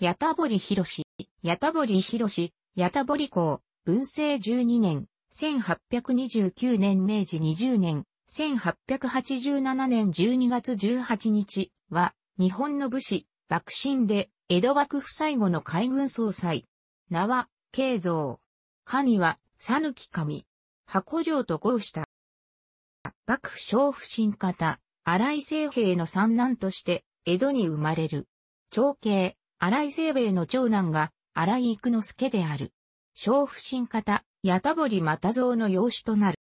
やたぼりひろし、やたぼりひろし、やたぼり公、文政12年、1829年明治20年、1887年12月18日は、日本の武士、幕臣で、江戸幕府最後の海軍総裁。名は、慶三。神は、さぬき神。箱城と合した。幕府小不臣方、荒井清兵の三男として、江戸に生まれる。長兄、荒井清兵衛の長男が、荒井育之助である。小不信方、八田堀又蔵の養子となる。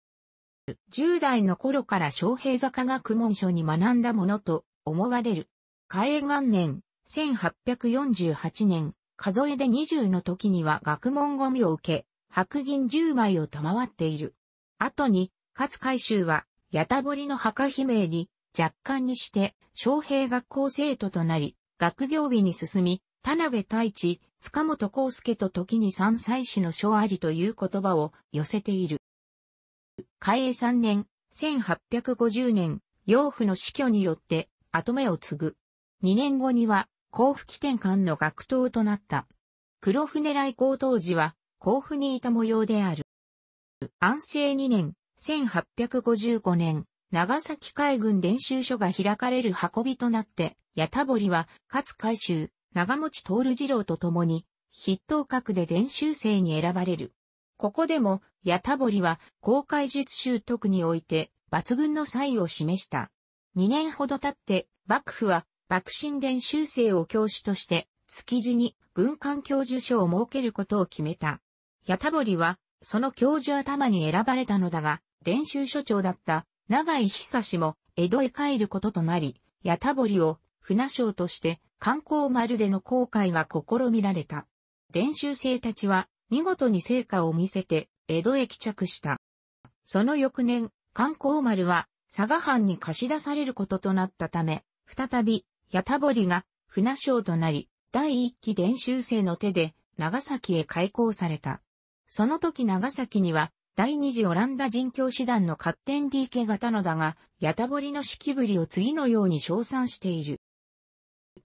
10代の頃から昌平坂学問所に学んだものと思われる。嘉永元年、1848年、数えで20の時には学問ゴミを受け、白銀10枚を賜っている。後に、勝海舟は、八田堀の墓姫に、若干にして、昌平学校生徒となり、学業日に進み、田辺太一、塚本康介と時に三歳子の書ありという言葉を寄せている。開江三年、1850年、養父の死去によって後目を継ぐ。二年後には、甲府起点間の学頭となった。黒船来航当時は、甲府にいた模様である。安政二年、1855年、長崎海軍練習所が開かれる運びとなって、ヤタボリは、勝海舟、長持徹二郎と共に、筆頭格で伝習生に選ばれる。ここでも、ヤタボリは、公開術習得において、抜群の才を示した。2年ほど経って、幕府は、幕臣伝習生を教師として、築地に軍艦教授賞を設けることを決めた。ヤタボリは、その教授頭に選ばれたのだが、伝習所長だった、長井久氏も、江戸へ帰ることとなり、ヤタボリを船商として観光丸での航海が試みられた。伝習生たちは見事に成果を見せて江戸へ帰着した。その翌年、観光丸は佐賀藩に貸し出されることとなったため、再び、八田堀が船商となり、第一期伝習生の手で長崎へ開港された。その時長崎には第二次オランダ人教師団のカッテン DK 型のだが、ヤタボリの式ぶりを次のように称賛している。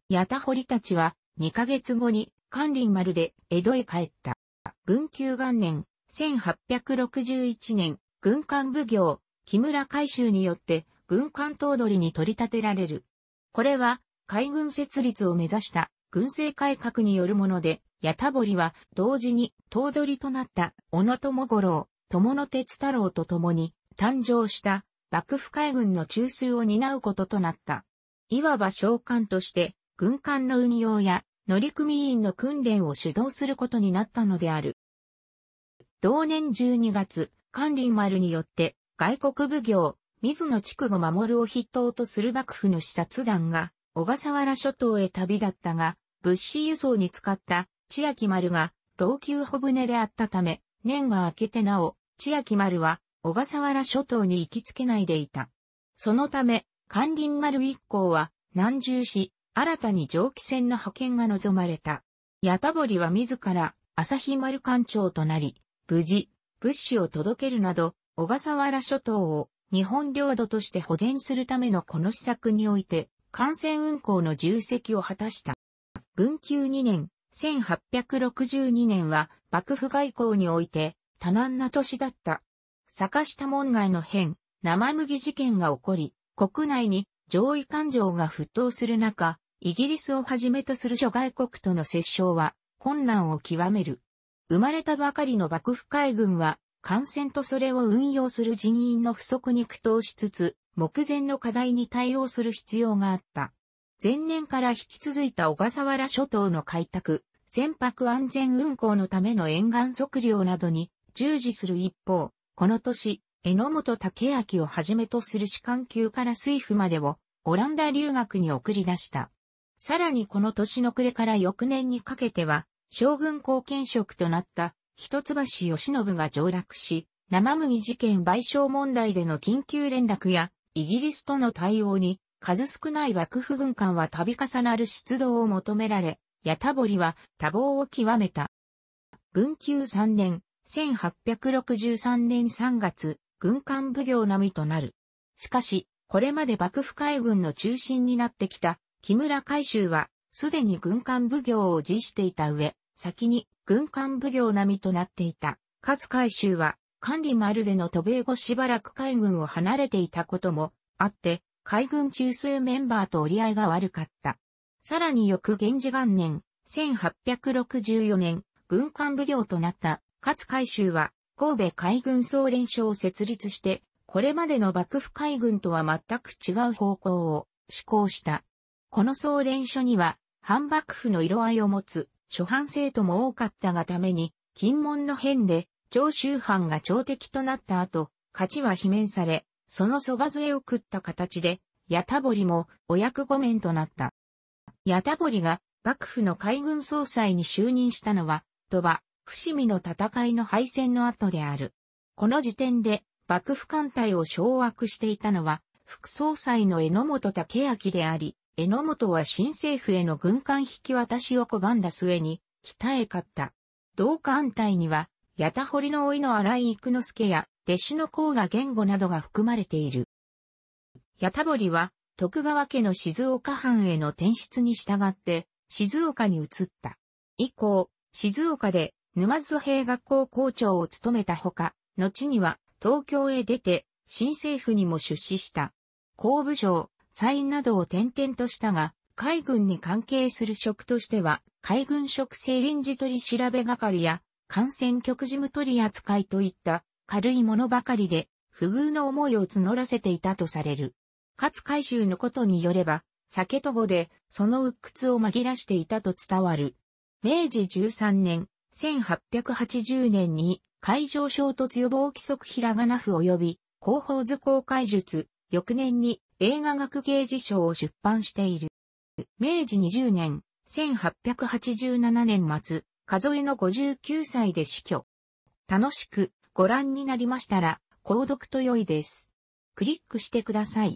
ヤタホリたちは、2ヶ月後に、関林丸で江戸へ帰った。文久元年、1861年、軍艦奉行、木村海舟によって、軍艦頭取に取り立てられる。これは、海軍設立を目指した、軍政改革によるもので、ヤタホリは、同時に、頭取となった、小野友五郎、友野哲太郎と共に、誕生した、幕府海軍の中枢を担うこととなった。いわば召喚として、軍艦の運用や乗組員の訓練を主導することになったのである。同年12月、関林丸によって外国奉行、水野地区を守るを筆頭とする幕府の視察団が小笠原諸島へ旅立ったが、物資輸送に使った千秋丸が老朽帆船であったため、年が明けてなお、千秋丸は小笠原諸島に行きつけないでいた。そのため、関林丸一行は南従し、新たに蒸気船の派遣が望まれた。ヤタボリは自ら、朝日丸艦長となり、無事、物資を届けるなど、小笠原諸島を日本領土として保全するためのこの施策において、艦船運航の重責を果たした。文久2年、1862年は幕府外交において多難な年だった。坂下門外の変、生麦事件が起こり、国内に上位感情が沸騰する中、イギリスをはじめとする諸外国との折衝は困難を極める。生まれたばかりの幕府海軍は、艦船とそれを運用する人員の不足に苦闘しつつ、目前の課題に対応する必要があった。前年から引き続いた小笠原諸島の開拓、船舶安全運航のための沿岸測量などに従事する一方、この年、榎本武明をはじめとする士官級から水夫までをオランダ留学に送り出した。さらにこの年の暮れから翌年にかけては、将軍後見職となった一橋義信が上落し、生麦事件賠償問題での緊急連絡や、イギリスとの対応に、数少ない幕府軍艦は度重なる出動を求められ、やたぼりは多忙を極めた。文久3年、1863年3月、軍艦奉行並みとなる。しかし、これまで幕府海軍の中心になってきた木村海舟は、すでに軍艦奉行を辞していた上、先に軍艦奉行並みとなっていた。勝海舟は、管理丸での渡米後しばらく海軍を離れていたこともあって、海軍中枢メンバーと折り合いが悪かった。さらに翌源氏元年、1864年、軍艦奉行となった勝海舟は、神戸海軍総連勝を設立して、これまでの幕府海軍とは全く違う方向を施行した。この総連書には、反幕府の色合いを持つ、諸藩生徒も多かったがために、金門の変で、長州藩が朝敵となった後、勝ちは罷免され、そのそば杖を食った形で、ヤタボリもお役御免となった。ヤタボリが幕府の海軍総裁に就任したのは、鳥羽、伏見の戦いの敗戦の後である。この時点で、幕府艦隊を掌握していたのは、副総裁の榎本武明であり、榎本は新政府への軍艦引き渡しを拒んだ末に、北へ勝った。同艦隊には、八田堀の老いの荒井育之助や、弟子の甲賀言語などが含まれている。八田堀は、徳川家の静岡藩への転出に従って、静岡に移った。以降、静岡で沼津兵学校校長を務めたほか、後には東京へ出て、新政府にも出資した。公部省、サインなどを転々としたが、海軍に関係する職としては、海軍職制臨時取り調べ係や、感染局事務取り扱いといった軽いものばかりで、不遇の思いを募らせていたとされる。勝海舟のことによれば、酒とごで、その鬱屈を紛らしていたと伝わる。明治13年、1880年に、海上衝突予防規則ひらがな府及び、広報図公開術、翌年に、映画学芸事賞を出版している。明治20年、1887年末、数えの59歳で死去。楽しくご覧になりましたら、購読と良いです。クリックしてください。